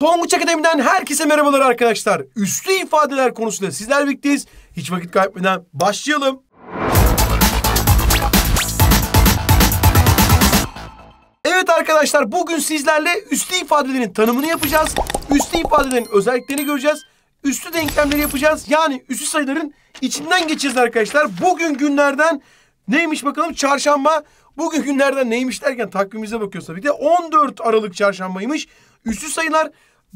Tonguç Akademi'den herkese merhabalar arkadaşlar. Üstü ifadeler konusunda sizler birlikteyiz. Hiç vakit kaybetmeden başlayalım. Evet arkadaşlar bugün sizlerle üstü ifadelerin tanımını yapacağız. Üstü ifadelerin özelliklerini göreceğiz. Üstü denklemleri yapacağız. Yani üstü sayıların içinden geçeceğiz arkadaşlar. Bugün günlerden neymiş bakalım çarşamba. Bugün günlerden neymiş derken takvimimize bakıyoruz tabii ki de 14 Aralık çarşambaymış. Üstü sayılar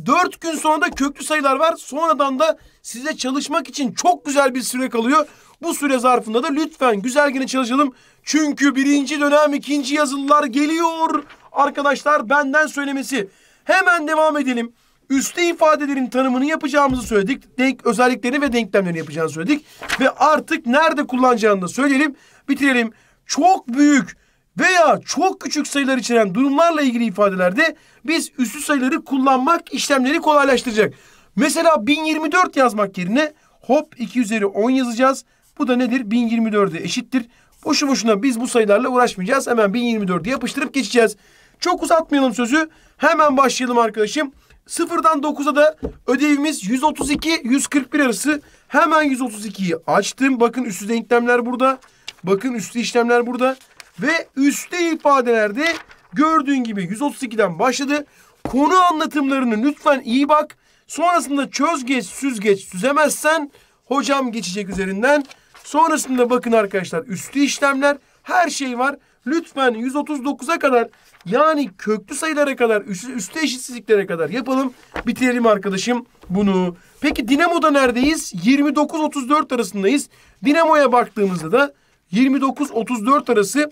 Dört gün sonra da köklü sayılar var. Sonradan da size çalışmak için çok güzel bir süre kalıyor. Bu süre zarfında da lütfen güzelgene çalışalım. Çünkü birinci dönem ikinci yazılılar geliyor. Arkadaşlar benden söylemesi. Hemen devam edelim. Üste ifadelerin tanımını yapacağımızı söyledik. Denk özelliklerini ve denklemlerini yapacağını söyledik. Ve artık nerede kullanacağını da söyleyelim. Bitirelim. Çok büyük veya çok küçük sayılar içeren durumlarla ilgili ifadelerde biz üslü sayıları kullanmak işlemleri kolaylaştıracak. Mesela 1024 yazmak yerine hop 2 üzeri 10 yazacağız. Bu da nedir? 1024'e eşittir. Boşu boşuna biz bu sayılarla uğraşmayacağız. Hemen 1024'ü yapıştırıp geçeceğiz. Çok uzatmayalım sözü. Hemen başlayalım arkadaşım. 0'dan 9'a da ödevimiz 132-141 arası. Hemen 132'yi açtım. Bakın üstü denklemler burada. Bakın üstü işlemler burada. Ve üstte ifadelerde gördüğün gibi 132'den başladı. Konu anlatımlarını lütfen iyi bak. Sonrasında çözgeç, süzgeç süzemezsen hocam geçecek üzerinden. Sonrasında bakın arkadaşlar üstü işlemler her şey var. Lütfen 139'a kadar yani köklü sayılara kadar üstü, üstü eşitsizliklere kadar yapalım. Bitirelim arkadaşım bunu. Peki Dinamo'da neredeyiz? 29-34 arasındayız. Dinamo'ya baktığımızda da 29-34 arası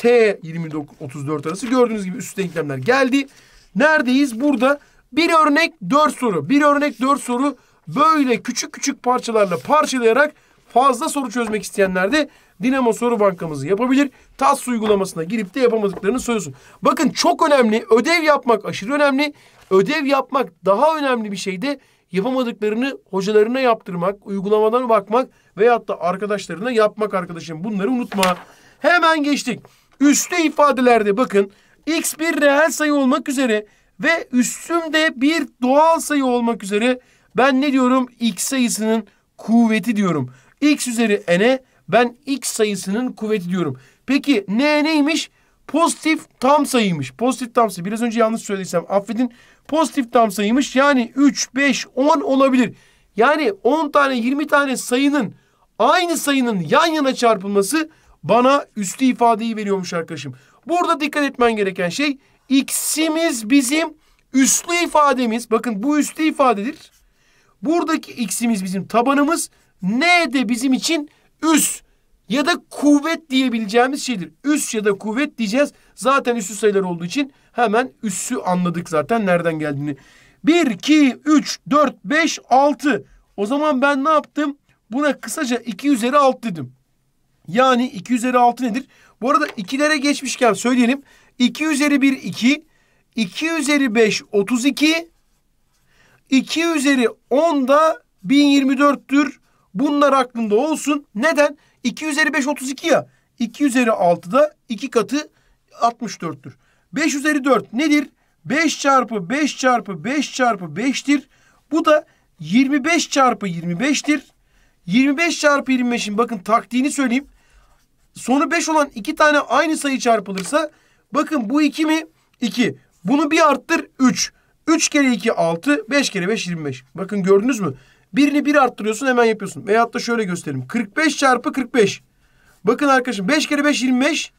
T 29-34 arası. Gördüğünüz gibi üst denklemler geldi. Neredeyiz? Burada bir örnek dört soru. Bir örnek dört soru böyle küçük küçük parçalarla parçalayarak fazla soru çözmek isteyenler de Dinamo Soru Bankamızı yapabilir. TAS uygulamasına girip de yapamadıklarını söylüyorsun. Bakın çok önemli. Ödev yapmak aşırı önemli. Ödev yapmak daha önemli bir şey de yapamadıklarını hocalarına yaptırmak, uygulamadan bakmak veyahut da arkadaşlarına yapmak arkadaşım. Bunları unutma. Hemen geçtik. Üste ifadelerde bakın x bir reel sayı olmak üzere ve üstüm de bir doğal sayı olmak üzere ben ne diyorum? x sayısının kuvveti diyorum. x üzeri n'e ben x sayısının kuvveti diyorum. Peki n neymiş? Pozitif tam sayıymış. Pozitif tam sayı. Biraz önce yanlış söylediysem affedin. Pozitif tam sayıymış. Yani 3, 5, 10 olabilir. Yani 10 tane 20 tane sayının aynı sayının yan yana çarpılması bana üstü ifadeyi veriyormuş arkadaşım. Burada dikkat etmen gereken şey x'imiz bizim üslü ifademiz. Bakın bu üslü ifadedir. Buradaki x'imiz bizim tabanımız. N de bizim için üs ya da kuvvet diyebileceğimiz şeydir. Üs ya da kuvvet diyeceğiz. Zaten üssü sayılar olduğu için hemen üssü anladık zaten nereden geldiğini. 1, 2, 3, 4, 5, 6. O zaman ben ne yaptım? Buna kısaca 2 üzeri 6 dedim. Yani 2 üzeri 6 nedir? Bu arada 2'lere geçmişken söyleyelim. 2 üzeri 1 2, 2 üzeri 5 32, 2 üzeri 10 da 1024'tür. Bunlar aklında olsun. Neden? 2 üzeri 5 32 ya. 2 üzeri 6 da 2 katı 64'tür. 5 üzeri 4 nedir? 5 çarpı 5 çarpı 5 çarpı 5'tir. Bu da 25 çarpı 25'tir. 25 çarpı 25'in bakın taktiğini söyleyeyim. Sonu 5 olan iki tane aynı sayı çarpılırsa bakın bu 2 mi? 2. Bunu bir arttır 3. 3 kere 2 6. 5 kere 5 25. Bakın gördünüz mü? Birini bir arttırıyorsun hemen yapıyorsun. Veyahut da şöyle göstereyim. 45 çarpı 45. Bakın arkadaşım 5 kere 5 25.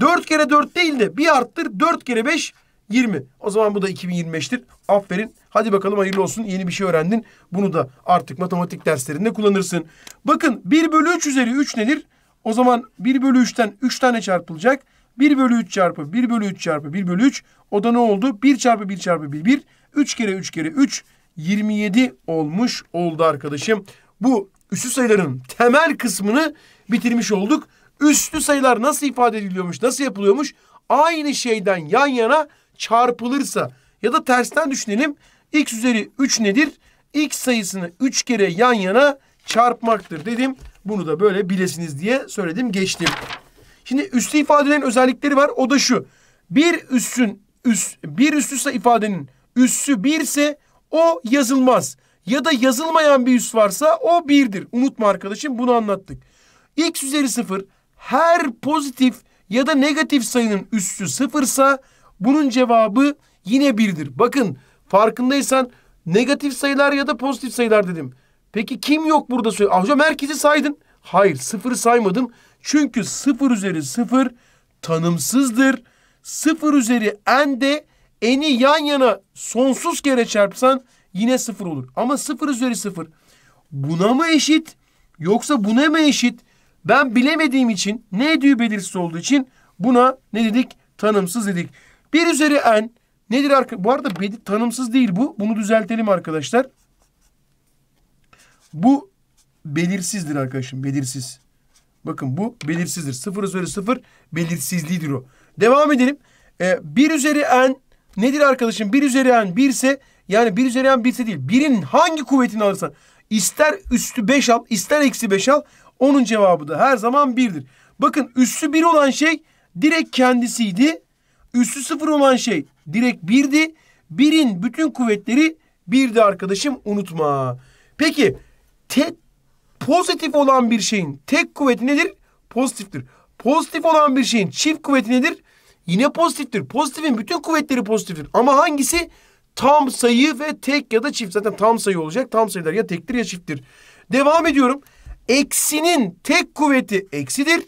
4 kere 4 değil de bir arttır 4 kere 5 20. O zaman bu da 2025'tir. Aferin. Hadi bakalım hayırlı olsun. Yeni bir şey öğrendin. Bunu da artık matematik derslerinde kullanırsın. Bakın 1 bölü 3 üzeri 3 nedir? O zaman 1 bölü 3'ten 3 tane çarpılacak. 1 bölü 3 çarpı 1 bölü 3 çarpı 1 bölü 3. O da ne oldu? 1 çarpı 1 çarpı 1 1. 3 kere 3 kere 3 27 olmuş oldu arkadaşım. Bu üstü sayıların temel kısmını bitirmiş olduk. Üstü sayılar nasıl ifade ediliyormuş, nasıl yapılıyormuş? Aynı şeyden yan yana çarpılırsa ya da tersten düşünelim. X üzeri 3 nedir? X sayısını 3 kere yan yana çarpmaktır dedim. Bunu da böyle bilesiniz diye söyledim geçtim. Şimdi üslü ifadelerin özellikleri var. O da şu. Bir üssün üs, bir üssüse ifadenin üssü birse o yazılmaz. Ya da yazılmayan bir üs varsa o birdir. Unutma arkadaşım bunu anlattık. X üzeri sıfır her pozitif ya da negatif sayının üssü sıfırsa bunun cevabı yine birdir. Bakın farkındaysan negatif sayılar ya da pozitif sayılar dedim. Peki kim yok burada söyle? Ah hocam herkesi saydın. Hayır sıfırı saymadım. Çünkü sıfır üzeri sıfır tanımsızdır. Sıfır üzeri n de n'i yan yana sonsuz kere çarpsan yine sıfır olur. Ama sıfır üzeri sıfır buna mı eşit yoksa buna mı eşit? Ben bilemediğim için ne ediyor belirsiz olduğu için buna ne dedik? Tanımsız dedik. Bir üzeri n nedir? Bu arada tanımsız değil bu. Bunu düzeltelim arkadaşlar. Bu belirsizdir arkadaşım. Belirsiz. Bakın bu belirsizdir. 0 üzeri 0 belirsizliğidir o. Devam edelim. Ee, üzeri n nedir arkadaşım? 1 üzeri n 1 ise yani 1 üzeri n 1 ise değil. 1'in hangi kuvvetini alırsan ister üstü 5 al ister eksi 5 al onun cevabı da her zaman 1'dir. Bakın üstü 1 olan şey direkt kendisiydi. Üstü 0 olan şey direkt 1'di. 1'in bütün kuvvetleri 1'di arkadaşım unutma. Peki te, pozitif olan bir şeyin tek kuvveti nedir? Pozitiftir. Pozitif olan bir şeyin çift kuvveti nedir? Yine pozitiftir. Pozitifin bütün kuvvetleri pozitiftir. Ama hangisi? Tam sayı ve tek ya da çift. Zaten tam sayı olacak. Tam sayılar ya tektir ya çifttir. Devam ediyorum. Eksinin tek kuvveti eksidir.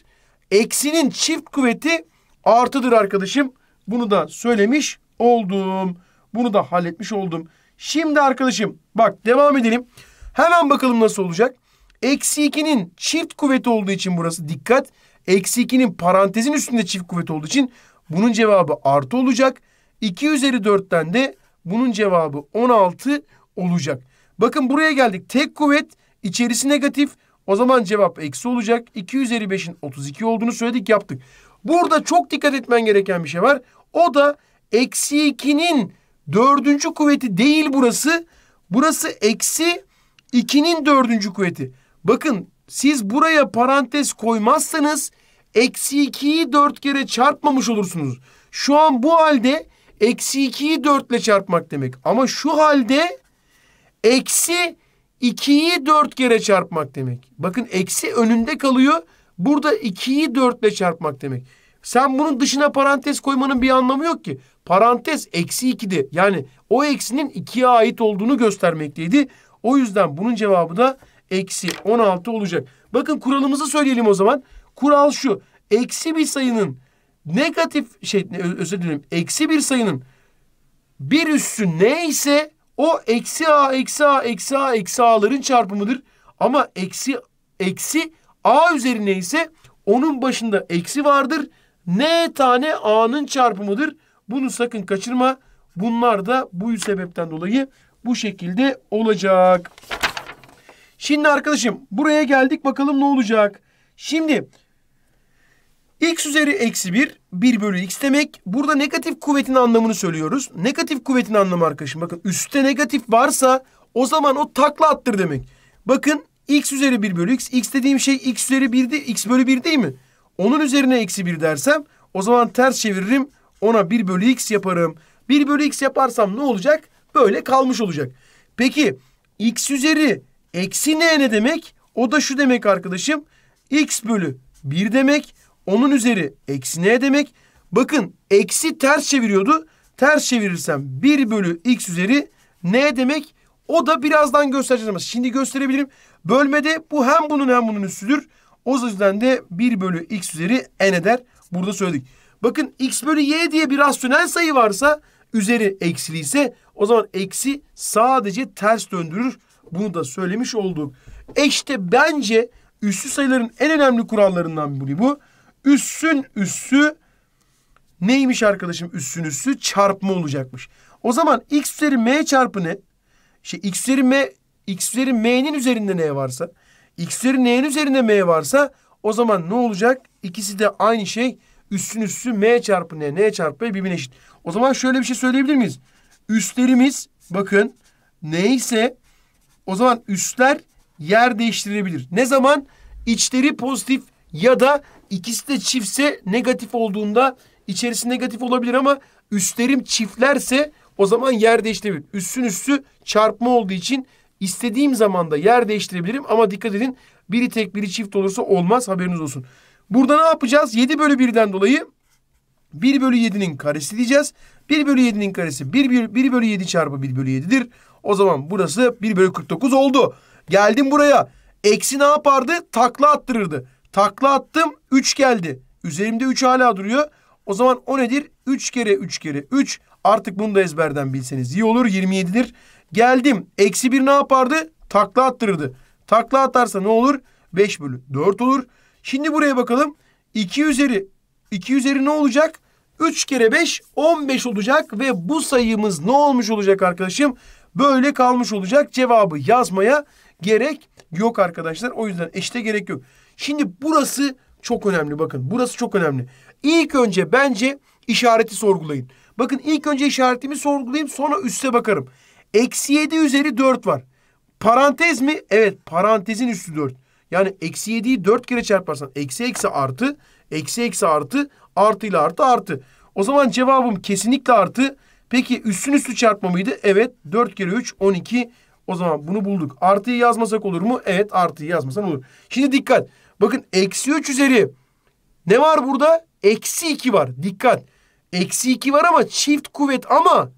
Eksinin çift kuvveti artıdır arkadaşım. Bunu da söylemiş oldum. Bunu da halletmiş oldum. Şimdi arkadaşım bak devam edelim. Hemen bakalım nasıl olacak. Eksi 2'nin çift kuvveti olduğu için burası dikkat. Eksi 2'nin parantezin üstünde çift kuvvet olduğu için bunun cevabı artı olacak. 2 üzeri 4'ten de bunun cevabı 16 olacak. Bakın buraya geldik. Tek kuvvet içerisi negatif. O zaman cevap eksi olacak. 2 üzeri 5'in 32 olduğunu söyledik yaptık. Burada çok dikkat etmen gereken bir şey var. O da eksi 2'nin dördüncü kuvveti değil burası. Burası eksi 2'nin dördüncü kuvveti. Bakın siz buraya parantez koymazsanız eksi 2'yi 4 kere çarpmamış olursunuz. Şu an bu halde eksi 2'yi 4 ile çarpmak demek. Ama şu halde eksi 2'yi 4 kere çarpmak demek. Bakın eksi önünde kalıyor. Burada 2'yi 4 ile çarpmak demek. Sen bunun dışına parantez koymanın bir anlamı yok ki. Parantez eksi 2'di. Yani o eksinin 2'ye ait olduğunu göstermekteydi. O yüzden bunun cevabı da eksi 16 olacak. Bakın kuralımızı söyleyelim o zaman. Kural şu. Eksi bir sayının negatif şey özür dilerim. Eksi bir sayının bir üssü neyse o eksi a eksi a eksi a eksi a'ların çarpımıdır. Ama eksi eksi a üzerine ise onun başında eksi vardır. N tane a'nın çarpımıdır. Bunu sakın kaçırma. Bunlar da bu sebepten dolayı bu şekilde olacak. Şimdi arkadaşım buraya geldik bakalım ne olacak. Şimdi x üzeri eksi 1 1 bölü x demek. Burada negatif kuvvetin anlamını söylüyoruz. Negatif kuvvetin anlamı arkadaşım bakın üstte negatif varsa o zaman o takla attır demek. Bakın x üzeri 1 bölü x. x dediğim şey x üzeri 1'di x bölü 1 değil mi? Onun üzerine eksi 1 dersem o zaman ters çeviririm. Ona 1 bölü x yaparım. 1 bölü x yaparsam ne olacak? Böyle kalmış olacak. Peki x üzeri eksi n'e ne demek? O da şu demek arkadaşım. x bölü 1 demek. Onun üzeri eksi n'e demek. Bakın eksi ters çeviriyordu. Ters çevirirsem 1 bölü x üzeri n'e demek. O da birazdan göstereceğim. Şimdi gösterebilirim. Bölmede bu hem bunun hem bunun üstüdür. O yüzden de 1 bölü x üzeri n eder. Burada söyledik. Bakın x bölü y diye bir rasyonel sayı varsa üzeri eksili ise o zaman eksi sadece ters döndürür. Bunu da söylemiş olduk. E işte bence üssü sayıların en önemli kurallarından biri bu. Üssün üssü neymiş arkadaşım üssün üssü? Çarpma olacakmış. O zaman x üzeri m çarpı ne? İşte x üzeri m, x üzeri m'nin üzerinde ne varsa, x üzeri n'nin üzerinde m varsa o zaman ne olacak? İkisi de aynı şey Üstün üstü m çarpı n, n çarpı b birbirine eşit. O zaman şöyle bir şey söyleyebilir miyiz? Üstlerimiz bakın neyse o zaman üstler yer değiştirebilir. Ne zaman? içleri pozitif ya da ikisi de çiftse negatif olduğunda içerisi negatif olabilir ama üstlerim çiftlerse o zaman yer değiştirebilir. Üstün üstü çarpma olduğu için istediğim zamanda yer değiştirebilirim ama dikkat edin biri tek biri çift olursa olmaz haberiniz olsun. Burada ne yapacağız? 7 bölü 1'den dolayı 1 bölü 7'nin karesi diyeceğiz. 1 bölü 7'nin karesi 1, 1, 1 bölü 7 çarpı 1 bölü 7'dir. O zaman burası 1 bölü 49 oldu. Geldim buraya. Eksi ne yapardı? Takla attırırdı. Takla attım 3 geldi. Üzerimde 3 hala duruyor. O zaman o nedir? 3 kere 3 kere 3. Artık bunu da ezberden bilseniz iyi olur. 27'dir. Geldim. Eksi 1 ne yapardı? Takla attırırdı. Takla atarsa ne olur? 5 bölü 4 olur. Şimdi buraya bakalım. 2 üzeri 2 üzeri ne olacak? 3 kere 5 15 olacak ve bu sayımız ne olmuş olacak arkadaşım? Böyle kalmış olacak. Cevabı yazmaya gerek yok arkadaşlar. O yüzden eşte gerek yok. Şimdi burası çok önemli bakın. Burası çok önemli. İlk önce bence işareti sorgulayın. Bakın ilk önce işaretimi sorgulayayım sonra üste bakarım. Eksi 7 üzeri 4 var. Parantez mi? Evet parantezin üstü 4. Yani eksi 7'yi 4 kere çarparsan eksi eksi artı, eksi eksi artı, artı ile artı artı. O zaman cevabım kesinlikle artı. Peki üstün üstü çarpma mıydı? Evet 4 kere 3 12. O zaman bunu bulduk. Artıyı yazmasak olur mu? Evet artıyı yazmasan olur. Şimdi dikkat. Bakın eksi 3 üzeri ne var burada? Eksi 2 var. Dikkat. Eksi 2 var ama çift kuvvet ama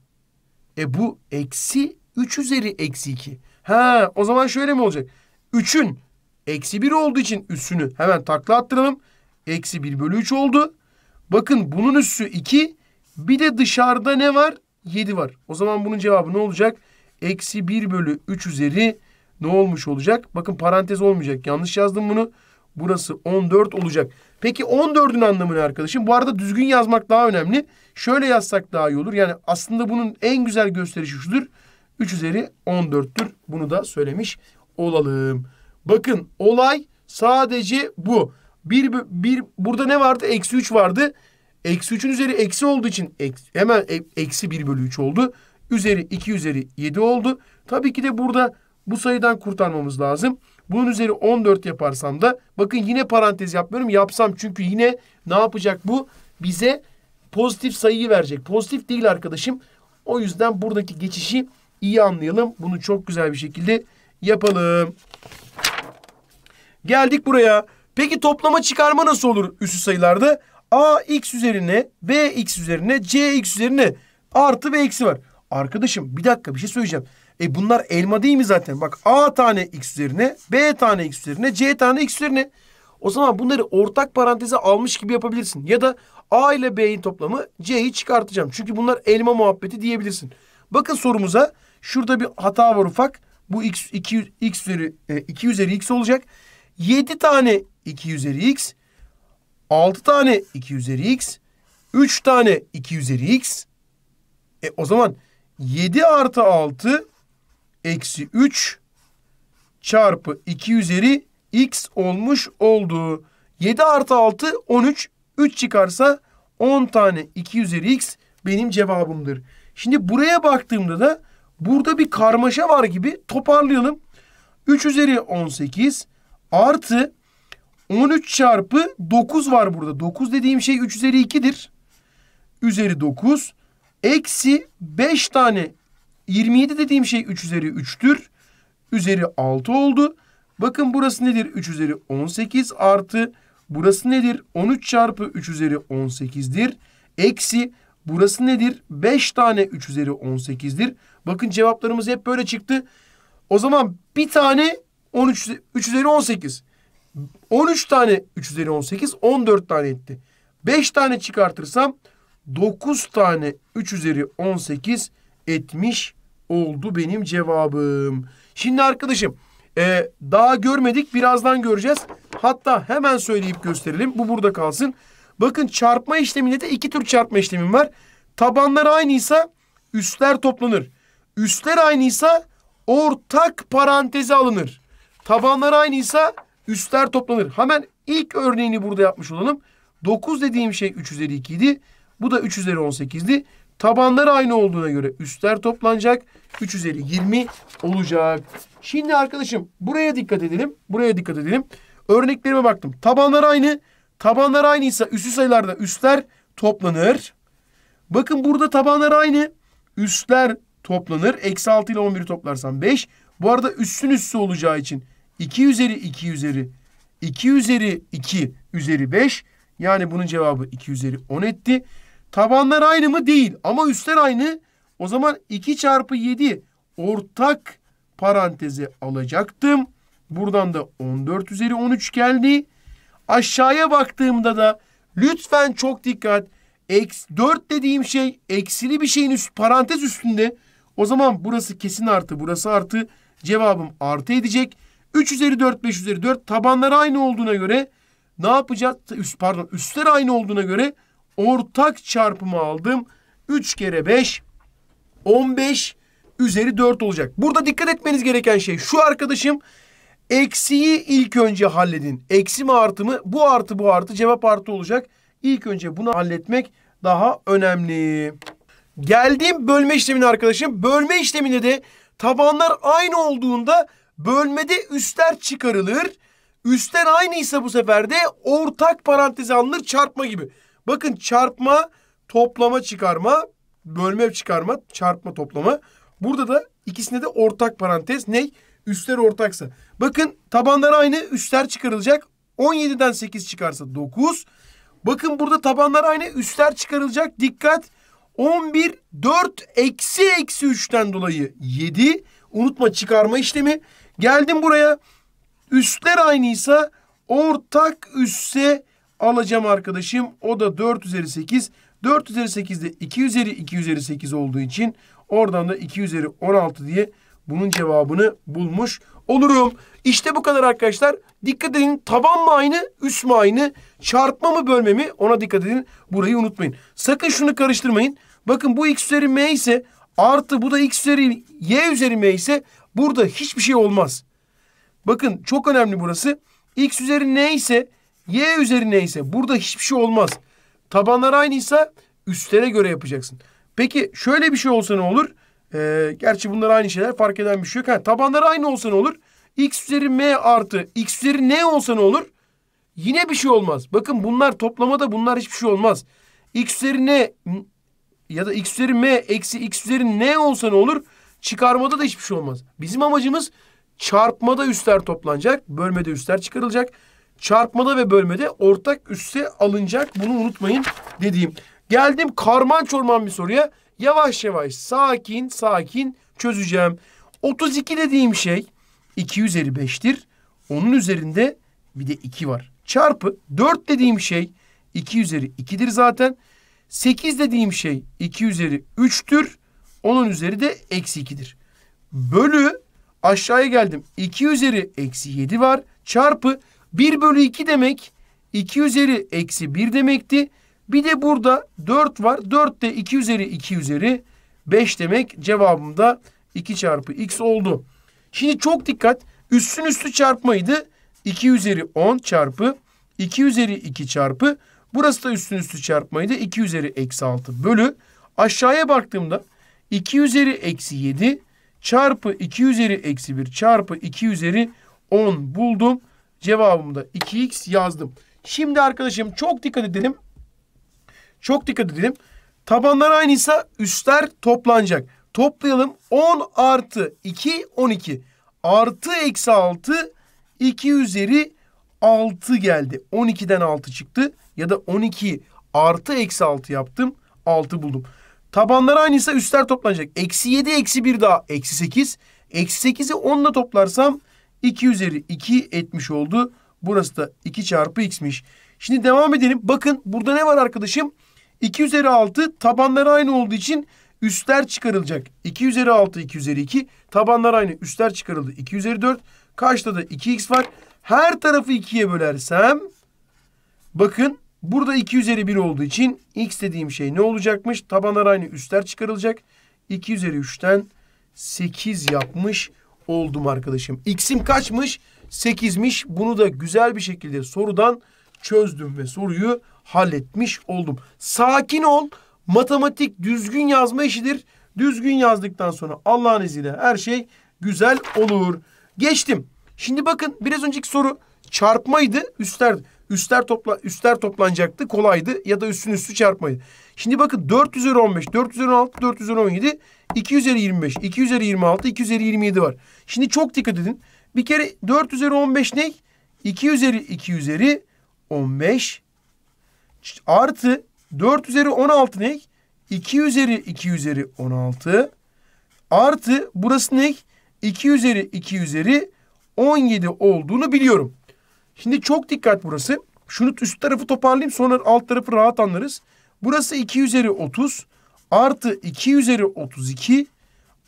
e bu eksi 3 üzeri eksi 2. Ha o zaman şöyle mi olacak? 3'ün Eksi 1 olduğu için üssünü hemen takla attıralım. Eksi 1 bölü 3 oldu. Bakın bunun üssü 2. Bir de dışarıda ne var? 7 var. O zaman bunun cevabı ne olacak? Eksi 1 bölü 3 üzeri ne olmuş olacak? Bakın parantez olmayacak. Yanlış yazdım bunu. Burası 14 olacak. Peki 14'ün anlamı ne arkadaşım? Bu arada düzgün yazmak daha önemli. Şöyle yazsak daha iyi olur. Yani aslında bunun en güzel gösterişi şudur. 3 üzeri 14'tür. Bunu da söylemiş olalım. Bakın olay sadece bu. Bir, bir burada ne vardı? Eksi 3 vardı. Eksi 3'ün üzeri eksi olduğu için e, eksi, hemen eksi 1 bölü 3 oldu. Üzeri 2 üzeri 7 oldu. Tabii ki de burada bu sayıdan kurtarmamız lazım. Bunun üzeri 14 yaparsam da bakın yine parantez yapmıyorum. Yapsam çünkü yine ne yapacak bu? Bize pozitif sayıyı verecek. Pozitif değil arkadaşım. O yüzden buradaki geçişi iyi anlayalım. Bunu çok güzel bir şekilde yapalım. Geldik buraya. Peki toplama çıkarma nasıl olur üssü sayılarda? A x üzerine B x üzerine C x üzerine artı ve eksi var. Arkadaşım bir dakika bir şey söyleyeceğim. E bunlar elma değil mi zaten? Bak A tane x üzerine, B tane x üzerine, C tane x üzerine. O zaman bunları ortak paranteze almış gibi yapabilirsin. Ya da A ile b'in toplamı C'yi çıkartacağım. Çünkü bunlar elma muhabbeti diyebilirsin. Bakın sorumuza şurada bir hata var ufak. Bu x, 2, x üzeri, 2 e, üzeri x olacak. 7 tane 2 üzeri x, 6 tane 2 üzeri x, 3 tane 2 üzeri x. E o zaman 7 artı 6 eksi 3 çarpı 2 üzeri x olmuş oldu. 7 artı 6 13. 3 çıkarsa 10 tane 2 üzeri x benim cevabımdır. Şimdi buraya baktığımda da burada bir karmaşa var gibi toparlayalım. 3 üzeri 18, Artı 13 çarpı 9 var burada. 9 dediğim şey 3 üzeri 2'dir. Üzeri 9. Eksi 5 tane 27 dediğim şey 3 üzeri 3'tür. Üzeri 6 oldu. Bakın burası nedir? 3 üzeri 18 artı burası nedir? 13 çarpı 3 üzeri 18'dir. Eksi burası nedir? 5 tane 3 üzeri 18'dir. Bakın cevaplarımız hep böyle çıktı. O zaman bir tane 13, 3 üzeri 18. 13 tane 3 üzeri 18, 14 tane etti. 5 tane çıkartırsam 9 tane 3 üzeri 18 etmiş oldu benim cevabım. Şimdi arkadaşım e, daha görmedik birazdan göreceğiz. Hatta hemen söyleyip gösterelim. Bu burada kalsın. Bakın çarpma işleminde de iki tür çarpma işlemim var. Tabanlar aynıysa üstler toplanır. Üstler aynıysa ortak parantezi alınır. Tabanlar aynıysa üstler toplanır. Hemen ilk örneğini burada yapmış olalım. 9 dediğim şey 3 üzeri 2 idi. Bu da 3 üzeri 18'di. Tabanlar aynı olduğuna göre üstler toplanacak. 3 üzeri 20 olacak. Şimdi arkadaşım buraya dikkat edelim. Buraya dikkat edelim. Örneklerime baktım. Tabanlar aynı. Tabanlar aynıysa üstü sayılarda üstler toplanır. Bakın burada tabanlar aynı. Üstler toplanır. Eksi 6 ile 11'i toplarsam 5. Bu arada üstün üssü olacağı için 2 üzeri 2 üzeri 2 üzeri 2 üzeri 5. Yani bunun cevabı 2 üzeri 10 etti. Tabanlar aynı mı? Değil. Ama üstler aynı. O zaman 2 çarpı 7 ortak paranteze alacaktım. Buradan da 14 üzeri 13 geldi. Aşağıya baktığımda da lütfen çok dikkat. Eks 4 dediğim şey eksili bir şeyin üst parantez üstünde. O zaman burası kesin artı burası artı. Cevabım artı edecek. 3 üzeri 4, 5 üzeri 4 tabanları aynı olduğuna göre ne yapacağız? Üst, pardon üstler aynı olduğuna göre ortak çarpımı aldım. 3 kere 5 15 üzeri 4 olacak. Burada dikkat etmeniz gereken şey şu arkadaşım eksiyi ilk önce halledin. Eksi mi artı mı? Bu artı bu artı cevap artı olacak. İlk önce bunu halletmek daha önemli. Geldiğim bölme işlemine arkadaşım. Bölme işleminde de tabanlar aynı olduğunda Bölmede üstler çıkarılır. Üstten aynıysa bu sefer de ortak parantezi alınır çarpma gibi. Bakın çarpma, toplama, çıkarma, bölme çıkarma, çarpma, toplama. Burada da ikisinde de ortak parantez. Ney? Üstler ortaksa. Bakın tabanlar aynı, üstler çıkarılacak. 17'den 8 çıkarsa 9. Bakın burada tabanlar aynı, üstler çıkarılacak. Dikkat! 11, 4, eksi eksi 3'ten dolayı 7. Unutma çıkarma işlemi. Geldim buraya. Üstler aynıysa ortak üsse alacağım arkadaşım. O da 4 üzeri 8. 4 üzeri 8 de 2 üzeri 2 üzeri 8 olduğu için oradan da 2 üzeri 16 diye bunun cevabını bulmuş olurum. İşte bu kadar arkadaşlar. Dikkat edin taban mı aynı, üst mü aynı, çarpma mı bölme mi ona dikkat edin. Burayı unutmayın. Sakın şunu karıştırmayın. Bakın bu x üzeri m ise artı bu da x üzeri y üzeri m ise Burada hiçbir şey olmaz. Bakın çok önemli burası. X üzeri neyse Y üzeri neyse burada hiçbir şey olmaz. Tabanlar aynıysa üstlere göre yapacaksın. Peki şöyle bir şey olsa ne olur? Ee, gerçi bunlar aynı şeyler fark eden bir şey yok. Ha, tabanlar aynı olsa ne olur? X üzeri M artı X üzeri N olsa ne olur? Yine bir şey olmaz. Bakın bunlar toplamada bunlar hiçbir şey olmaz. X üzeri N ya da X üzeri M eksi X üzeri N olsa ne olur? Çıkarmada da hiçbir şey olmaz. Bizim amacımız çarpmada üstler toplanacak, bölmede üstler çıkarılacak. Çarpmada ve bölmede ortak üste alınacak. Bunu unutmayın dediğim. Geldim karman çorman bir soruya. Yavaş yavaş sakin sakin çözeceğim. 32 dediğim şey 2 üzeri 5'tir. Onun üzerinde bir de 2 var. Çarpı 4 dediğim şey 2 üzeri 2'dir zaten. 8 dediğim şey 2 üzeri 3'tür. 10'un üzeri de eksi 2'dir. Bölü aşağıya geldim. 2 üzeri eksi 7 var. Çarpı 1 bölü 2 demek 2 üzeri eksi 1 demekti. Bir de burada 4 var. 4 de 2 üzeri 2 üzeri 5 demek. Cevabım da 2 çarpı x oldu. Şimdi çok dikkat. Üstün üstü çarpmaydı. 2 üzeri 10 çarpı 2 üzeri 2 çarpı. Burası da üstün üstü çarpmaydı. 2 üzeri eksi 6 bölü. Aşağıya baktığımda 2 üzeri eksi 7 çarpı 2 üzeri eksi 1 çarpı 2 üzeri 10 buldum. Cevabımda 2x yazdım. Şimdi arkadaşım çok dikkat edelim. Çok dikkat edelim. Tabanlar aynıysa üstler toplanacak. Toplayalım. 10 artı 2 12. Artı eksi 6 2 üzeri 6 geldi. 12'den 6 çıktı. Ya da 12 artı eksi 6 yaptım. 6 buldum. Tabanları aynıysa üstler toplanacak. Eksi 7 eksi 1 daha. Eksi 8. Eksi 8'i 10 ile toplarsam 2 üzeri 2 etmiş oldu. Burası da 2 çarpı x'miş. Şimdi devam edelim. Bakın burada ne var arkadaşım? 2 üzeri 6 tabanları aynı olduğu için üstler çıkarılacak. 2 üzeri 6, 2 üzeri 2. Tabanlar aynı. Üstler çıkarıldı. 2 üzeri 4. Karşıda da 2x var. Her tarafı 2'ye bölersem bakın Burada 2 üzeri 1 olduğu için x dediğim şey ne olacakmış? Tabanlar aynı üstler çıkarılacak. 2 üzeri 3'ten 8 yapmış oldum arkadaşım. X'im kaçmış? 8'miş. Bunu da güzel bir şekilde sorudan çözdüm ve soruyu halletmiş oldum. Sakin ol. Matematik düzgün yazma işidir. Düzgün yazdıktan sonra Allah'ın izniyle her şey güzel olur. Geçtim. Şimdi bakın biraz önceki soru çarpmaydı. üstlerdi. Üstler topla üstler toplanacaktı. Kolaydı ya da üstün üstü çarpmaydı. Şimdi bakın 415, 416, 417, 225, 226, 227 var. Şimdi çok dikkat edin. Bir kere 4 üzeri 15 ne? 2 üzeri 2 üzeri 15 artı 4 üzeri 16 ne? 2 üzeri 2 üzeri 16 artı burası ne? 2 üzeri 2 üzeri 17 olduğunu biliyorum. Şimdi çok dikkat burası. Şunu üst tarafı toparlayayım sonra alt tarafı rahat anlarız. Burası 2 üzeri 30 artı 2 üzeri 32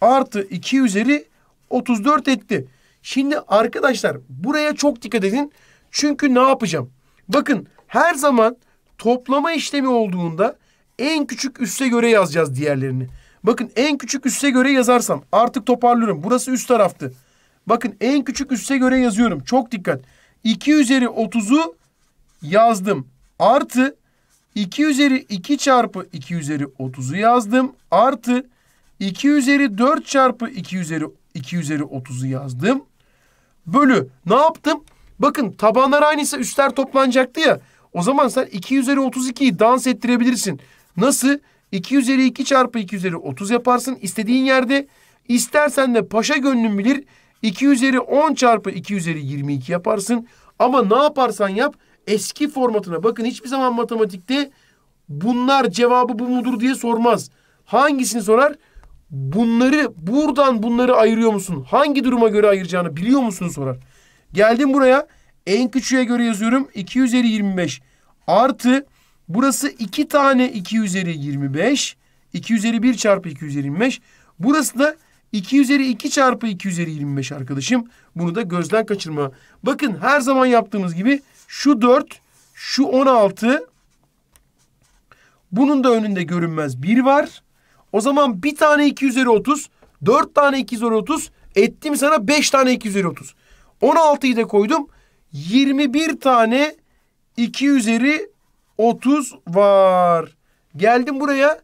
artı 2 üzeri 34 etti. Şimdi arkadaşlar buraya çok dikkat edin. Çünkü ne yapacağım? Bakın her zaman toplama işlemi olduğunda en küçük üsse göre yazacağız diğerlerini. Bakın en küçük üsse göre yazarsam artık toparlıyorum. Burası üst taraftı. Bakın en küçük üsse göre yazıyorum. Çok dikkat. 2 üzeri 30'u yazdım. Artı 2 üzeri 2 çarpı 2 üzeri 30'u yazdım. Artı 2 üzeri 4 çarpı 2 üzeri 2 üzeri 30'u yazdım. Bölü ne yaptım? Bakın tabanlar aynıysa üstler toplanacaktı ya. O zaman sen 2 üzeri 32'yi dans ettirebilirsin. Nasıl? 2 üzeri 2 çarpı 2 üzeri 30 yaparsın. istediğin yerde İstersen de paşa gönlün bilir 2 üzeri 10 çarpı 2 üzeri 22 yaparsın. Ama ne yaparsan yap eski formatına. Bakın hiçbir zaman matematikte bunlar cevabı bu mudur diye sormaz. Hangisini sorar? Bunları buradan bunları ayırıyor musun? Hangi duruma göre ayıracağını biliyor musun sorar. Geldim buraya en küçüğe göre yazıyorum 2 üzeri 25 artı burası 2 tane 2 üzeri 25 2 üzeri 1 çarpı 2 üzeri 25 burası da 2 üzeri 2 çarpı 2 üzeri 25 arkadaşım. Bunu da gözden kaçırma. Bakın her zaman yaptığımız gibi şu 4, şu 16. Bunun da önünde görünmez 1 var. O zaman bir tane 2 üzeri 30, 4 tane 2 üzeri 30, ettim sana 5 tane 2 üzeri 30. 16'yı da koydum. 21 tane 2 üzeri 30 var. Geldim buraya.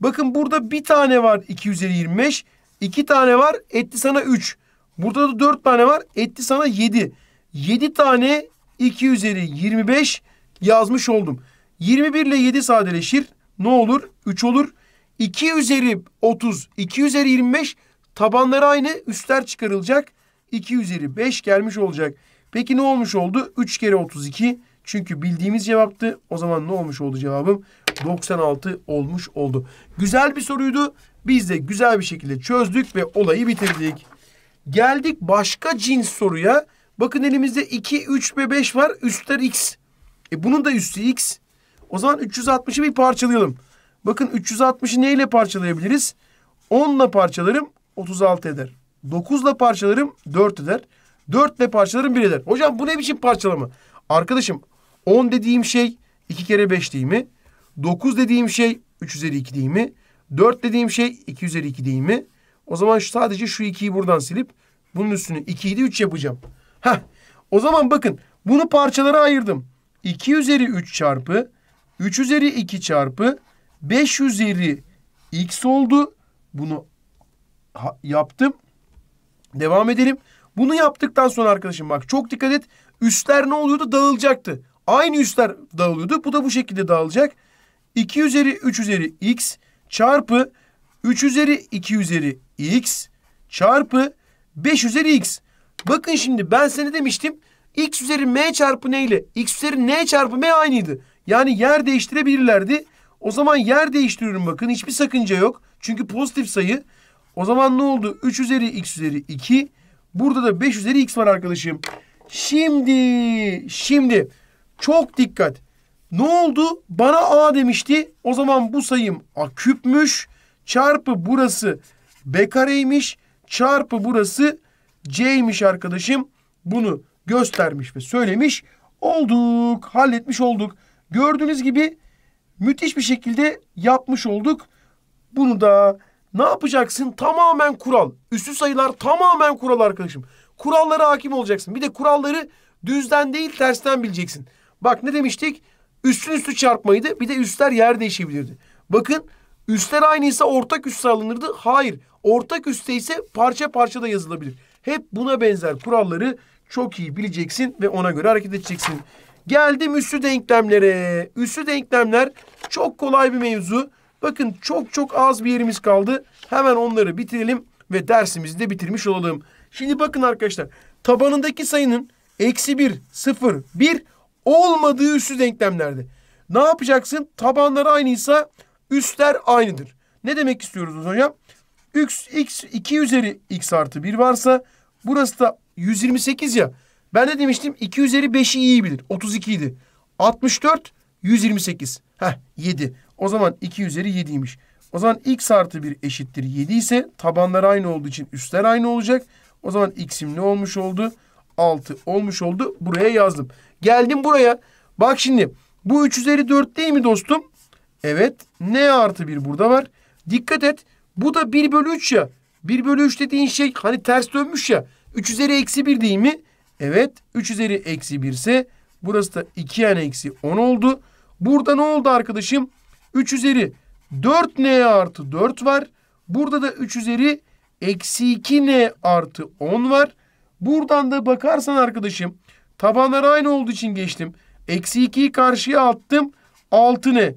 Bakın burada bir tane var 2 üzeri 25. 2 tane var etti sana 3. Burada da 4 tane var etti sana 7. 7 tane 2 üzeri 25 yazmış oldum. 21 ile 7 sadeleşir. Ne olur? 3 olur. 2 üzeri 30, 2 üzeri 25 tabanları aynı üstler çıkarılacak. 2 üzeri 5 gelmiş olacak. Peki ne olmuş oldu? 3 kere 32 çünkü bildiğimiz cevaptı. O zaman ne olmuş oldu cevabım? 96 olmuş oldu. Güzel bir soruydu. Biz de güzel bir şekilde çözdük ve olayı bitirdik. Geldik başka cins soruya. Bakın elimizde 2, 3 ve 5 var. Üstler x. E bunun da üstü x. O zaman 360'ı bir parçalayalım. Bakın 360'ı neyle parçalayabiliriz? 10 ile parçalarım 36 eder. 9 ile parçalarım 4 eder. 4 ile parçalarım 1 eder. Hocam bu ne biçim parçalama? Arkadaşım 10 dediğim şey 2 kere 5 değil mi? 9 dediğim şey 3 üzeri 2 değil mi? 4 dediğim şey 2 üzeri 2 değil mi? O zaman şu sadece şu 2'yi buradan silip bunun üstünü 2'yi de 3 yapacağım. Heh. O zaman bakın bunu parçalara ayırdım. 2 üzeri 3 çarpı 3 üzeri 2 çarpı 5 üzeri x oldu. Bunu yaptım. Devam edelim. Bunu yaptıktan sonra arkadaşım bak çok dikkat et. Üstler ne oluyordu? Dağılacaktı. Aynı üstler dağılıyordu. Bu da bu şekilde dağılacak. 2 üzeri 3 üzeri x çarpı 3 üzeri 2 üzeri x çarpı 5 üzeri x. Bakın şimdi ben size demiştim? x üzeri m çarpı n ile x üzeri n çarpı m aynıydı. Yani yer değiştirebilirlerdi. O zaman yer değiştiriyorum bakın. Hiçbir sakınca yok. Çünkü pozitif sayı. O zaman ne oldu? 3 üzeri x üzeri 2. Burada da 5 üzeri x var arkadaşım. Şimdi, şimdi çok dikkat. Ne oldu? Bana A demişti. O zaman bu sayım A küpmüş. Çarpı burası B kareymiş. Çarpı burası C'ymiş arkadaşım. Bunu göstermiş ve söylemiş olduk. Halletmiş olduk. Gördüğünüz gibi müthiş bir şekilde yapmış olduk. Bunu da ne yapacaksın? Tamamen kural. Üstü sayılar tamamen kural arkadaşım. Kurallara hakim olacaksın. Bir de kuralları düzden değil tersten bileceksin. Bak ne demiştik? Üstün üstü çarpmaydı. Bir de üstler yer değişebilirdi. Bakın üstler aynıysa ortak üste alınırdı. Hayır. Ortak üste ise parça parça da yazılabilir. Hep buna benzer kuralları çok iyi bileceksin ve ona göre hareket edeceksin. Geldim üssü denklemlere. Üssü denklemler çok kolay bir mevzu. Bakın çok çok az bir yerimiz kaldı. Hemen onları bitirelim ve dersimizi de bitirmiş olalım. Şimdi bakın arkadaşlar tabanındaki sayının eksi bir, sıfır, bir olmadığı üssü denklemlerde. Ne yapacaksın? Tabanları aynıysa üstler aynıdır. Ne demek istiyoruz hocam? X, x 2 üzeri x artı 1 varsa burası da 128 ya. Ben de demiştim? 2 üzeri 5'i iyi bilir. 32 idi. 64, 128. Heh 7. O zaman 2 üzeri 7'ymiş. O zaman x artı 1 eşittir 7 ise tabanlar aynı olduğu için üstler aynı olacak. O zaman x'im ne olmuş oldu? 6 olmuş oldu. Buraya yazdım. Geldim buraya. Bak şimdi bu 3 üzeri 4 değil mi dostum? Evet. N artı 1 burada var. Dikkat et. Bu da 1 bölü 3 ya. 1 bölü 3 dediğin şey hani ters dönmüş ya. 3 üzeri eksi 1 değil mi? Evet. 3 üzeri eksi 1 ise burası da 2 yani eksi 10 oldu. Burada ne oldu arkadaşım? 3 üzeri 4n artı 4 var. Burada da 3 üzeri eksi 2n artı 10 var. Buradan da bakarsan arkadaşım tabanlar aynı olduğu için geçtim. Eksi 2'yi karşıya attım. 6 ne?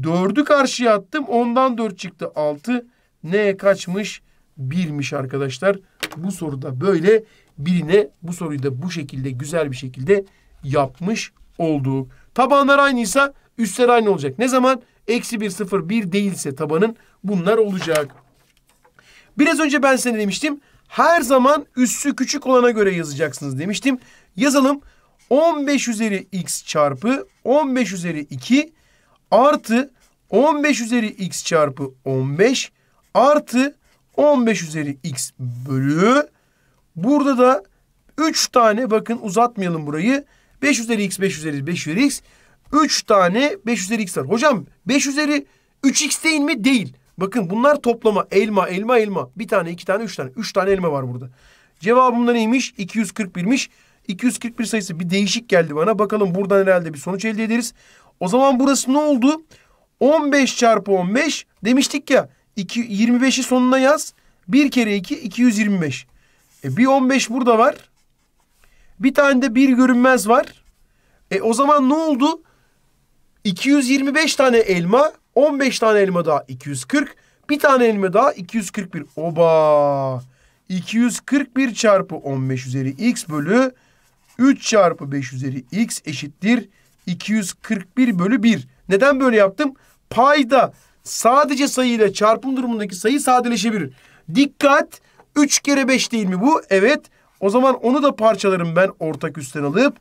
4'ü karşıya attım. Ondan 4 çıktı. 6 neye kaçmış? 1'miş arkadaşlar. Bu soruda böyle birine bu soruyu da bu şekilde güzel bir şekilde yapmış olduk. Tabanlar aynıysa üstler aynı olacak. Ne zaman? Eksi 1, 0, 1 değilse tabanın bunlar olacak. Biraz önce ben sana demiştim her zaman üssü küçük olana göre yazacaksınız demiştim. Yazalım. 15 üzeri x çarpı 15 üzeri 2 artı 15 üzeri x çarpı 15 artı 15 üzeri x bölü. Burada da 3 tane bakın uzatmayalım burayı. 5 üzeri x 5 üzeri 5 üzeri x. 3 tane 5 üzeri x var. Hocam 5 üzeri 3x değil mi? Değil. Bakın bunlar toplama. Elma, elma, elma. Bir tane, iki tane, üç tane. Üç tane elma var burada. Cevabımda neymiş? 241'miş. 241 sayısı bir değişik geldi bana. Bakalım buradan herhalde bir sonuç elde ederiz. O zaman burası ne oldu? 15 çarpı 15 demiştik ya. 25'i sonuna yaz. 1 kere 2 225. E bir 15 burada var. Bir tane de bir görünmez var. E o zaman ne oldu? 225 tane elma 15 tane elma daha 240. Bir tane elma daha 241. Oba! 241 çarpı 15 üzeri x bölü 3 çarpı 5 üzeri x eşittir 241 bölü 1. Neden böyle yaptım? Payda sadece sayıyla çarpım durumundaki sayı sadeleşebilir. Dikkat! 3 kere 5 değil mi bu? Evet. O zaman onu da parçalarım ben ortak üstten alıp.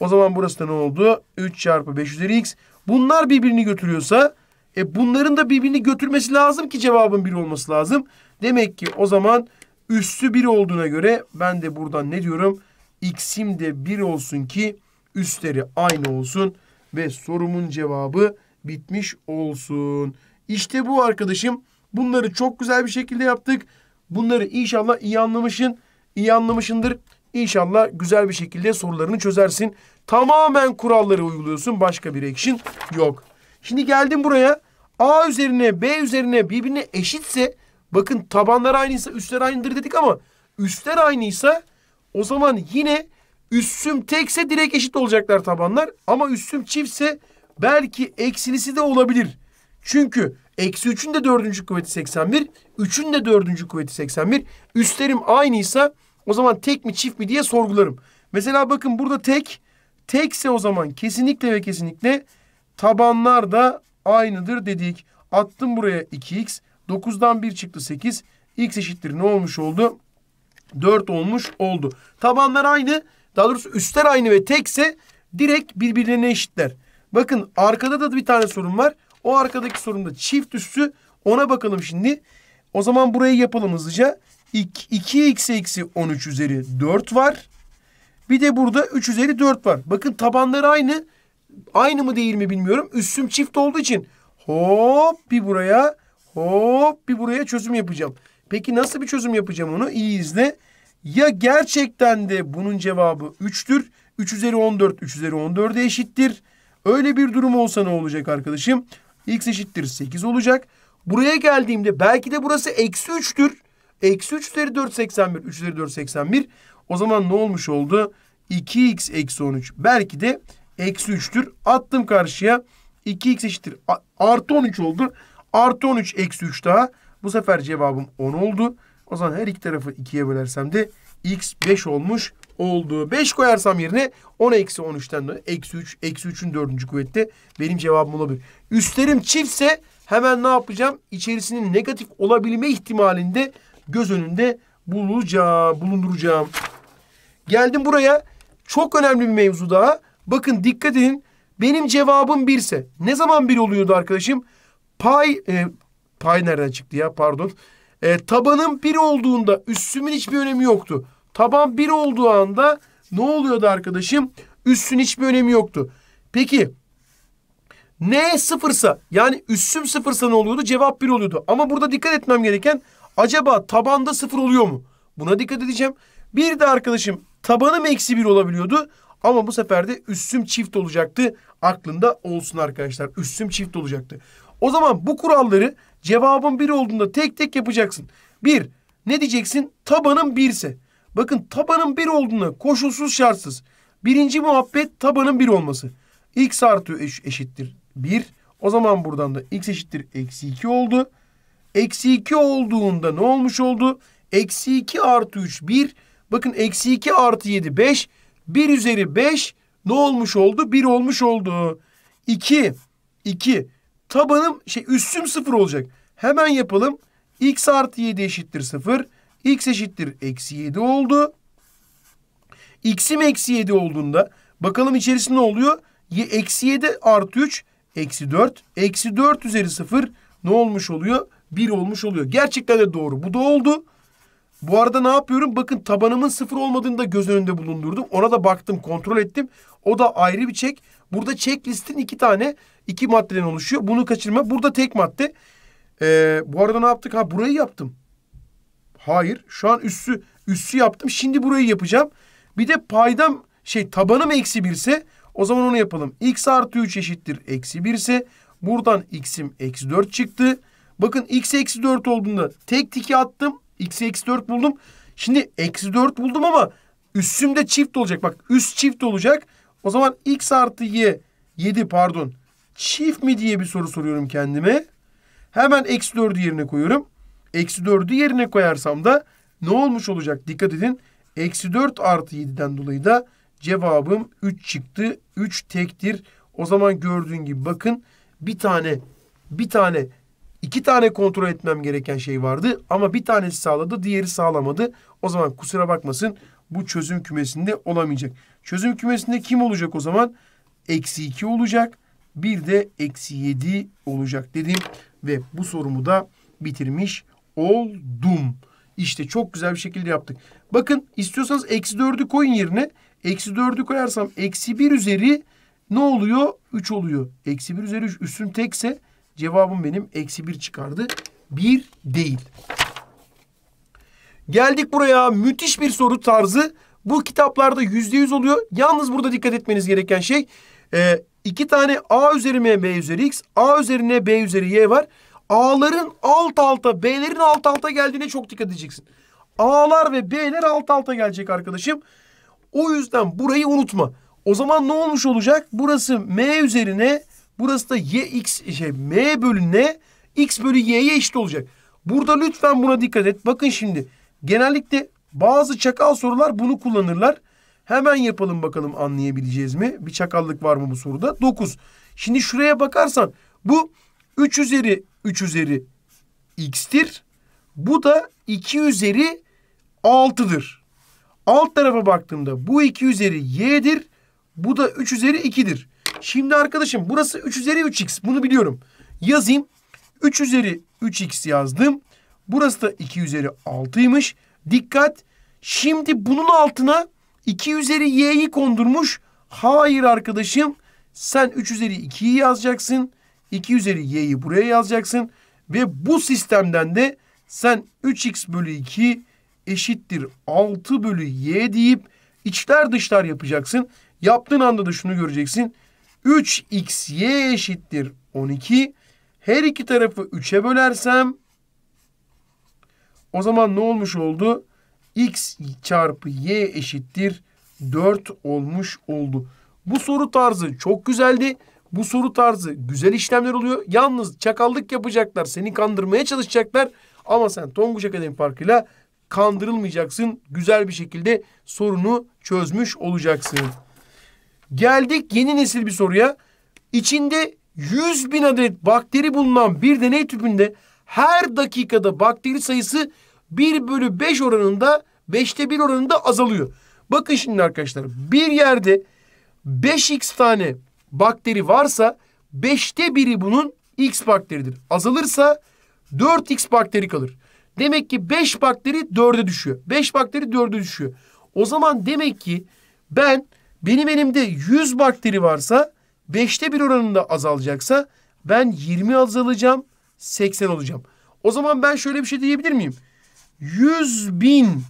O zaman burası da ne oldu? 3 çarpı 5 üzeri x. Bunlar birbirini götürüyorsa e bunların da birbirini götürmesi lazım ki cevabın bir olması lazım. Demek ki o zaman üssü bir olduğuna göre ben de buradan ne diyorum? X'im de bir olsun ki üstleri aynı olsun ve sorumun cevabı bitmiş olsun. İşte bu arkadaşım. Bunları çok güzel bir şekilde yaptık. Bunları inşallah iyi anlamışın, iyi anlamışındır. İnşallah güzel bir şekilde sorularını çözersin. Tamamen kuralları uyguluyorsun. Başka bir action yok. Şimdi geldim buraya. A üzerine B üzerine birbirine eşitse bakın tabanlar aynıysa üstler aynıdır dedik ama üstler aynıysa o zaman yine üssüm tekse direkt eşit olacaklar tabanlar. Ama üssüm çiftse belki eksilisi de olabilir. Çünkü eksi 3'ün de dördüncü kuvveti 81. 3'ün de dördüncü kuvveti 81. Üstlerim aynıysa o zaman tek mi çift mi diye sorgularım. Mesela bakın burada tek. Tekse o zaman kesinlikle ve kesinlikle Tabanlar da aynıdır dedik. Attım buraya 2x. 9'dan 1 çıktı 8. x eşittir ne olmuş oldu? 4 olmuş oldu. Tabanlar aynı. Daha doğrusu üstler aynı ve tekse direkt birbirlerine eşitler. Bakın arkada da bir tane sorun var. O arkadaki sorunda çift üssü. Ona bakalım şimdi. O zaman burayı yapalım hızlıca. 2x eksi 13 üzeri 4 var. Bir de burada 3 üzeri 4 var. Bakın tabanları aynı aynı mı değil mi bilmiyorum. Üstüm çift olduğu için hop bir buraya hop bir buraya çözüm yapacağım. Peki nasıl bir çözüm yapacağım onu? İyi izle. Ya gerçekten de bunun cevabı 3'tür. 3 üzeri 14, 3 üzeri 14'e eşittir. Öyle bir durum olsa ne olacak arkadaşım? X eşittir 8 olacak. Buraya geldiğimde belki de burası eksi 3'tür. Eksi 3 üzeri 4, 81. 3 üzeri 4, 81. O zaman ne olmuş oldu? 2x eksi 13. Belki de eksi 3'tür. Attım karşıya 2x eşittir. Artı 13 oldu. Artı 13 eksi 3 daha. Bu sefer cevabım 10 oldu. O zaman her iki tarafı 2'ye bölersem de x 5 olmuş oldu. 5 koyarsam yerine 10 eksi 13'ten de eksi 3 eksi 3'ün 4. kuvvette benim cevabım olabilir. Üstlerim çiftse hemen ne yapacağım? İçerisinin negatif olabilme ihtimalinde göz önünde bulacağım, bulunduracağım. Geldim buraya. Çok önemli bir mevzu daha. Bakın dikkat edin. Benim cevabım birse. Ne zaman bir oluyordu arkadaşım? Pay, e, pay nereden çıktı ya pardon. E, tabanım bir olduğunda üssümün hiçbir önemi yoktu. Taban bir olduğu anda ne oluyordu arkadaşım? Üssün hiçbir önemi yoktu. Peki n sıfırsa yani üssüm sıfırsa ne oluyordu? Cevap bir oluyordu. Ama burada dikkat etmem gereken acaba tabanda sıfır oluyor mu? Buna dikkat edeceğim. Bir de arkadaşım tabanım eksi bir olabiliyordu. Ama bu sefer de üssüm çift olacaktı. Aklında olsun arkadaşlar. Üssüm çift olacaktı. O zaman bu kuralları cevabın bir olduğunda tek tek yapacaksın. Bir, ne diyeceksin? Tabanın birse. Bakın tabanın bir olduğunda koşulsuz şartsız. Birinci muhabbet tabanın bir olması. X artı eşittir bir. O zaman buradan da x eşittir eksi iki oldu. Eksi iki olduğunda ne olmuş oldu? Eksi iki artı üç bir. Bakın eksi iki artı yedi beş. 1 üzeri 5 ne olmuş oldu? 1 olmuş oldu. 2, 2. Tabanım, şey üstüm 0 olacak. Hemen yapalım. x artı 7 eşittir 0. x eşittir eksi 7 oldu. x'im eksi 7 olduğunda bakalım içerisinde ne oluyor? Y, eksi 7 artı 3 eksi 4. Eksi 4 üzeri 0 ne olmuş oluyor? 1 olmuş oluyor. Gerçekten de doğru. Bu da oldu. Bu arada ne yapıyorum? Bakın tabanımın sıfır olmadığını da göz önünde bulundurdum. Ona da baktım, kontrol ettim. O da ayrı bir çek. Burada checklistin iki tane, iki maddeden oluşuyor. Bunu kaçırma. Burada tek madde. Ee, bu arada ne yaptık? Ha burayı yaptım. Hayır. Şu an üssü, üssü yaptım. Şimdi burayı yapacağım. Bir de paydam, şey tabanım eksi birse o zaman onu yapalım. X artı 3 eşittir eksi birse, buradan x'im eksi 4 çıktı. Bakın x eksi 4 olduğunda tek tiki attım. X'e eksi 4 buldum. Şimdi eksi 4 buldum ama üssümde çift olacak. Bak üst çift olacak. O zaman X artı Y 7 pardon çift mi diye bir soru soruyorum kendime. Hemen eksi 4'ü yerine koyuyorum. Eksi 4'ü yerine koyarsam da ne olmuş olacak? Dikkat edin. Eksi 4 artı 7'den dolayı da cevabım 3 çıktı. 3 tektir. O zaman gördüğün gibi bakın bir tane bir tane iki tane kontrol etmem gereken şey vardı ama bir tanesi sağladı, diğeri sağlamadı. O zaman kusura bakmasın bu çözüm kümesinde olamayacak. Çözüm kümesinde kim olacak o zaman? Eksi iki olacak. Bir de eksi yedi olacak dedim. Ve bu sorumu da bitirmiş oldum. İşte çok güzel bir şekilde yaptık. Bakın istiyorsanız eksi dördü koyun yerine. Eksi dördü koyarsam eksi bir üzeri ne oluyor? Üç oluyor. Eksi bir üzeri üç. Üstün tekse Cevabım benim eksi bir çıkardı. bir değil. Geldik buraya müthiş bir soru tarzı. Bu kitaplarda yüzde yüz oluyor. Yalnız burada dikkat etmeniz gereken şey e, iki tane A üzeri M, B üzeri X, A üzerine B üzeri Y var. A'ların alt alta, B'lerin alt alta geldiğine çok dikkat edeceksin. A'lar ve B'ler alt alta gelecek arkadaşım. O yüzden burayı unutma. O zaman ne olmuş olacak? Burası M üzerine Burası da y x şey m bölü n x bölü y'ye eşit olacak. Burada lütfen buna dikkat et. Bakın şimdi genellikle bazı çakal sorular bunu kullanırlar. Hemen yapalım bakalım anlayabileceğiz mi? Bir çakallık var mı bu soruda? 9. Şimdi şuraya bakarsan bu 3 üzeri 3 üzeri x'tir. Bu da 2 üzeri 6'dır. Alt tarafa baktığımda bu 2 üzeri y'dir. Bu da 3 üzeri 2'dir. Şimdi arkadaşım burası 3 üzeri 3x. Bunu biliyorum. Yazayım. 3 üzeri 3x yazdım. Burası da 2 üzeri 6'ymış. Dikkat. Şimdi bunun altına 2 üzeri y'yi kondurmuş. Hayır arkadaşım. Sen 3 üzeri 2'yi yazacaksın. 2 üzeri y'yi buraya yazacaksın. Ve bu sistemden de sen 3x bölü 2 eşittir 6 bölü y deyip içler dışlar yapacaksın. Yaptığın anda da şunu göreceksin. 3xy eşittir 12. Her iki tarafı 3'e bölersem o zaman ne olmuş oldu? x çarpı y eşittir 4 olmuş oldu. Bu soru tarzı çok güzeldi. Bu soru tarzı güzel işlemler oluyor. Yalnız çakallık yapacaklar. Seni kandırmaya çalışacaklar. Ama sen Tonguç Akademi farkıyla kandırılmayacaksın. Güzel bir şekilde sorunu çözmüş olacaksın. Geldik yeni nesil bir soruya. İçinde 100 bin adet bakteri bulunan bir deney tüpünde her dakikada bakteri sayısı 1 bölü 5 oranında 5'te 1 oranında azalıyor. Bakın şimdi arkadaşlar bir yerde 5x tane bakteri varsa 5'te biri bunun x bakteridir. Azalırsa 4x bakteri kalır. Demek ki 5 bakteri 4'e düşüyor. 5 bakteri 4'e düşüyor. O zaman demek ki ben benim elimde 100 bakteri varsa 5'te 1 oranında azalacaksa ben 20 azalacağım 80 olacağım. O zaman ben şöyle bir şey diyebilir miyim? 100 bin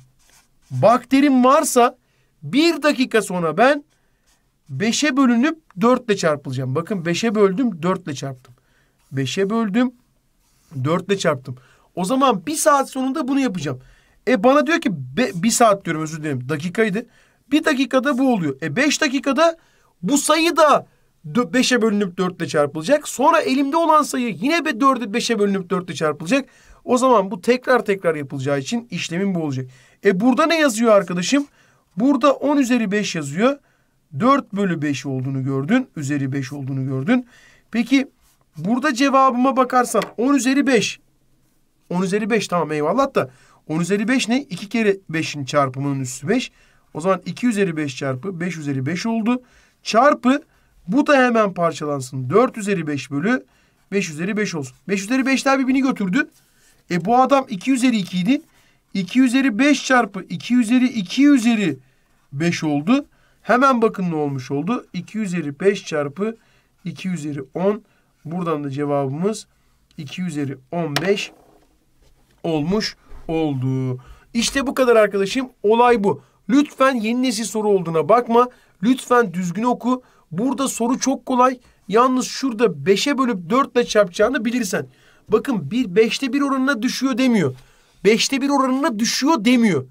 bakterim varsa bir dakika sonra ben 5'e bölünüp 4 ile çarpılacağım. Bakın 5'e böldüm 4 ile çarptım. 5'e böldüm 4 ile çarptım. O zaman bir saat sonunda bunu yapacağım. E bana diyor ki be, bir saat diyorum özür dilerim dakikaydı. Bir dakikada bu oluyor. E beş dakikada bu sayı da beşe bölünüp dörtle çarpılacak. Sonra elimde olan sayı yine 4'e 5'e bölünüp dörtle çarpılacak. O zaman bu tekrar tekrar yapılacağı için işlemin bu olacak. E burada ne yazıyor arkadaşım? Burada 10 üzeri 5 yazıyor. 4 bölü 5 olduğunu gördün. Üzeri 5 olduğunu gördün. Peki burada cevabıma bakarsan 10 üzeri 5. 10 üzeri 5 tamam eyvallah da. 10 üzeri 5 ne? 2 kere 5'in çarpımının üstü 5. O zaman 2 üzeri 5 çarpı 5 üzeri 5 oldu. Çarpı bu da hemen parçalansın. 4 üzeri 5 bölü 5 üzeri 5 olsun. 5 üzeri 5 daha birbirini götürdü. E bu adam 2 üzeri 2 idi. 2 üzeri 5 çarpı 2 üzeri 2 üzeri 5 oldu. Hemen bakın ne olmuş oldu. 2 üzeri 5 çarpı 2 üzeri 10. Buradan da cevabımız 2 üzeri 15 olmuş oldu. İşte bu kadar arkadaşım. Olay bu. Lütfen yeni nesil soru olduğuna bakma. Lütfen düzgün oku. Burada soru çok kolay. Yalnız şurada 5'e bölüp 4 ile çarpacağını bilirsen. Bakın bir 5'te 1 oranına düşüyor demiyor. 5'te 1 oranına düşüyor demiyor.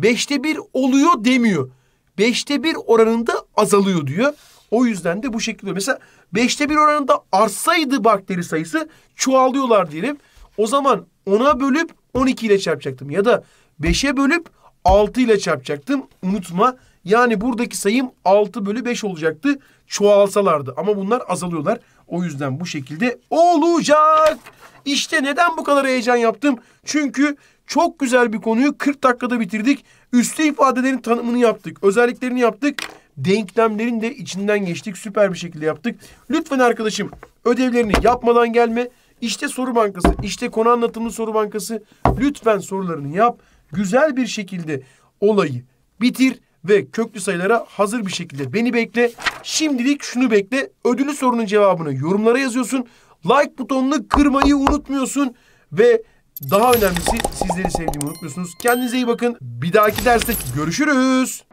5'te 1 oluyor demiyor. 5'te 1 oranında azalıyor diyor. O yüzden de bu şekilde. Mesela 5'te 1 oranında artsaydı bakteri sayısı çoğalıyorlar diyelim. O zaman 10'a bölüp 12 ile çarpacaktım. Ya da 5'e bölüp 6 ile çarpacaktım. Unutma. Yani buradaki sayım 6 bölü 5 olacaktı. Çoğalsalardı. Ama bunlar azalıyorlar. O yüzden bu şekilde olacak. İşte neden bu kadar heyecan yaptım. Çünkü çok güzel bir konuyu 40 dakikada bitirdik. Üstü ifadelerin tanımını yaptık. Özelliklerini yaptık. Denklemlerin de içinden geçtik. Süper bir şekilde yaptık. Lütfen arkadaşım ödevlerini yapmadan gelme. İşte soru bankası, işte konu anlatımlı soru bankası. Lütfen sorularını yap güzel bir şekilde olayı bitir ve köklü sayılara hazır bir şekilde beni bekle. Şimdilik şunu bekle. Ödülü sorunun cevabını yorumlara yazıyorsun. Like butonunu kırmayı unutmuyorsun ve daha önemlisi sizleri sevdiğimi unutmuyorsunuz. Kendinize iyi bakın. Bir dahaki derste görüşürüz.